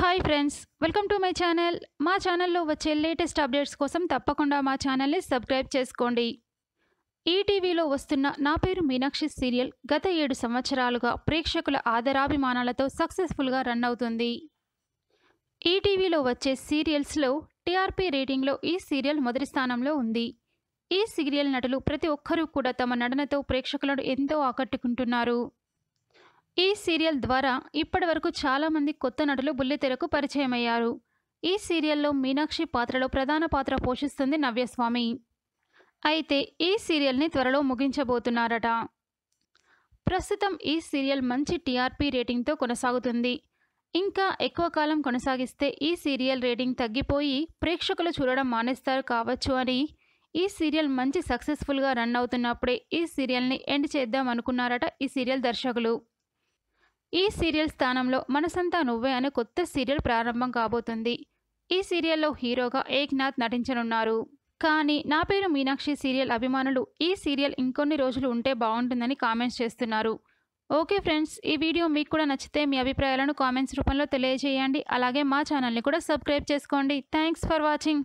hi friends welcome to my channel మా ఛానల్లో వచ్చే లేటెస్ట్ అప్డేట్స్ కోసం తప్పకుండా మా ఛానల్ని సబ్స్క్రైబ్ చేసుకోండి ఈటీవీలో e వస్తున్న నా పేరు మీనాక్షి సీరియల్ గత ఏడు సంవత్సరాలుగా ప్రేక్షకుల ఆదరాభిమానాలతో సక్సెస్ఫుల్గా రన్ అవుతుంది ఈటీవీలో e వచ్చే సీరియల్స్లో టీఆర్పీ రేటింగ్లో ఈ సీరియల్ మొదటి స్థానంలో ఉంది ఈ సీరియల్ నటులు ప్రతి ఒక్కరూ కూడా తమ నటనతో ప్రేక్షకులను ఎంతో ఆకట్టుకుంటున్నారు ఈ సీరియల్ ద్వారా ఇప్పటి వరకు చాలామంది కొత్త నటులు బుల్లితెరకు పరిచయమయ్యారు ఈ సీరియల్లో మీనాక్షి పాత్రలో ప్రధాన పాత్ర పోషిస్తుంది నవ్యస్వామి అయితే ఈ సీరియల్ని త్వరలో ముగించబోతున్నారట ప్రస్తుతం ఈ సీరియల్ మంచి టీఆర్పీ రేటింగ్తో కొనసాగుతుంది ఇంకా ఎక్కువ కాలం కొనసాగిస్తే ఈ సీరియల్ రేటింగ్ తగ్గిపోయి ప్రేక్షకులు చూడడం మానేస్తారు కావచ్చు అని ఈ సీరియల్ మంచి సక్సెస్ఫుల్గా రన్ అవుతున్నప్పుడే ఈ సీరియల్ని ఎండ్ చేద్దాం అనుకున్నారట ఈ సీరియల్ దర్శకులు ఈ సీరియల్ స్థానంలో మనసంతా నువ్వే అనే కొత్త సీరియల్ ప్రారంభం కాబోతుంది ఈ సీరియల్లో హీరోగా ఏక్నాథ్ నటించనున్నారు కానీ నా పేరు మీనాక్షి సీరియల్ అభిమానులు ఈ సీరియల్ ఇంకొన్ని రోజులు ఉంటే బాగుంటుందని కామెంట్స్ చేస్తున్నారు ఓకే ఫ్రెండ్స్ ఈ వీడియో మీకు కూడా నచ్చితే మీ అభిప్రాయాలను కామెంట్స్ రూపంలో తెలియజేయండి అలాగే మా ఛానల్ని కూడా సబ్స్క్రైబ్ చేసుకోండి థ్యాంక్స్ ఫర్ వాచింగ్